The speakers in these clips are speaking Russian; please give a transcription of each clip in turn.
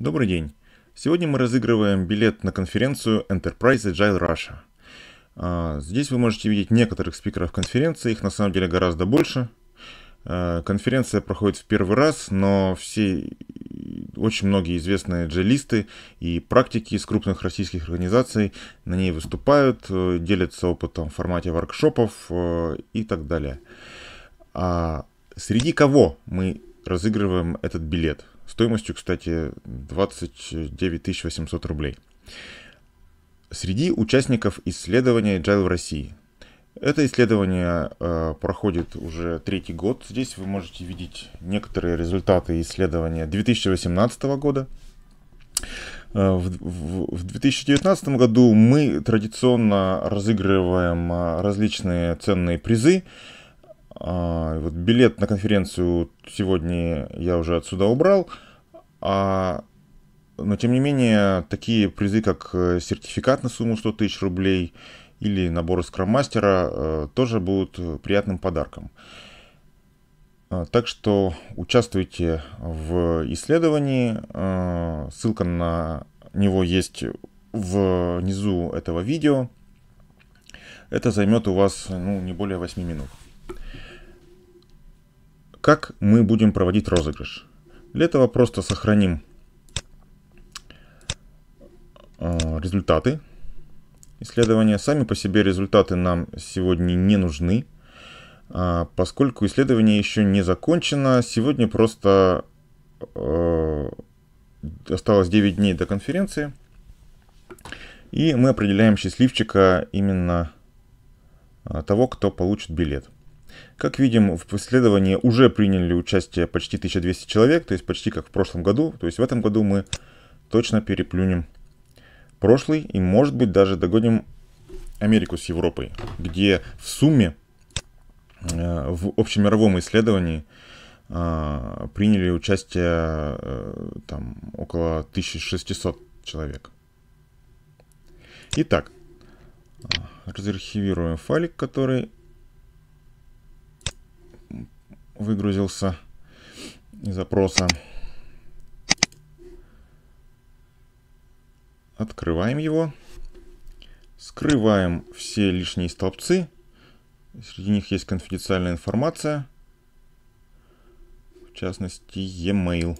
Добрый день. Сегодня мы разыгрываем билет на конференцию Enterprise Agile Russia. А, здесь вы можете видеть некоторых спикеров конференции, их на самом деле гораздо больше. А, конференция проходит в первый раз, но все очень многие известные джелисты и практики из крупных российских организаций на ней выступают, э, делятся опытом в формате воркшопов э, и так далее. А среди кого мы разыгрываем этот билет? стоимостью, кстати, 29 800 рублей. Среди участников исследования Agile в России. Это исследование э, проходит уже третий год. Здесь вы можете видеть некоторые результаты исследования 2018 года. Э, в 2019 году мы традиционно разыгрываем э, различные ценные призы. А, вот билет на конференцию сегодня я уже отсюда убрал, а, но тем не менее такие призы, как э, сертификат на сумму 100 тысяч рублей или набор скрам-мастера э, тоже будут приятным подарком. А, так что участвуйте в исследовании. А, ссылка на него есть внизу этого видео. Это займет у вас ну, не более 8 минут как мы будем проводить розыгрыш. Для этого просто сохраним э, результаты исследования. Сами по себе результаты нам сегодня не нужны, а, поскольку исследование еще не закончено. Сегодня просто э, осталось 9 дней до конференции. И мы определяем счастливчика именно э, того, кто получит билет. Как видим, в исследовании уже приняли участие почти 1200 человек, то есть почти как в прошлом году. То есть в этом году мы точно переплюнем прошлый и, может быть, даже догоним Америку с Европой, где в сумме э, в общемировом исследовании э, приняли участие э, там около 1600 человек. Итак, разархивируем файлик, который выгрузился из запроса. Открываем его. Скрываем все лишние столбцы. Среди них есть конфиденциальная информация. В частности, e-mail.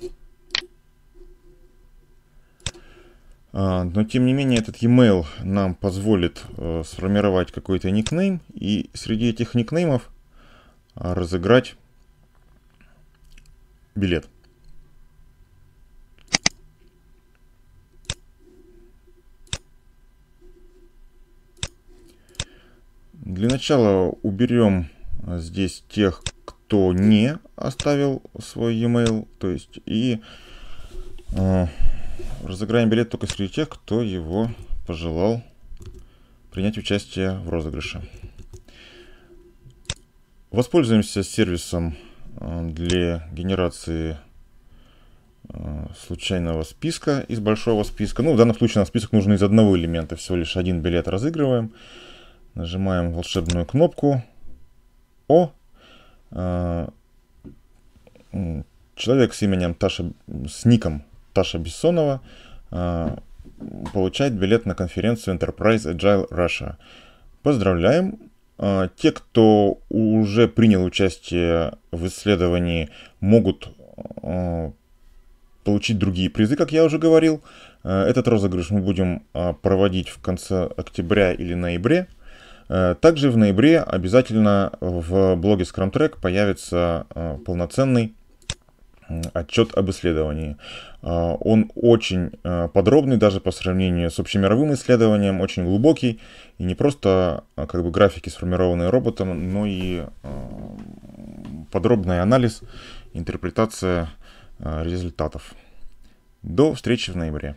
А, но, тем не менее, этот e-mail нам позволит э, сформировать какой-то никнейм. И среди этих никнеймов а, разыграть билет. Для начала уберем э, здесь тех, кто не оставил свой e-mail, то есть и э, разыграем билет только среди тех, кто его пожелал принять участие в розыгрыше. Воспользуемся сервисом Э, для генерации э, случайного списка из большого списка. Ну, в данном случае нам список нужен из одного элемента. Всего лишь один билет разыгрываем. Нажимаем волшебную кнопку. О! Э, человек с именем Таша, с ником Таша Бессонова получает билет на конференцию Enterprise Agile Russia. Поздравляем, а, те, кто уже принял участие в исследовании, могут а, получить другие призы, как я уже говорил. А, этот розыгрыш мы будем проводить в конце октября или ноябре. Также в ноябре обязательно в блоге Scrum Track появится полноценный отчет об исследовании. А, он очень а, подробный даже по сравнению с общемировым исследованием, очень глубокий. И не просто а, как бы, графики, сформированные роботом, но и подробный анализ, интерпретация результатов. До встречи в ноябре.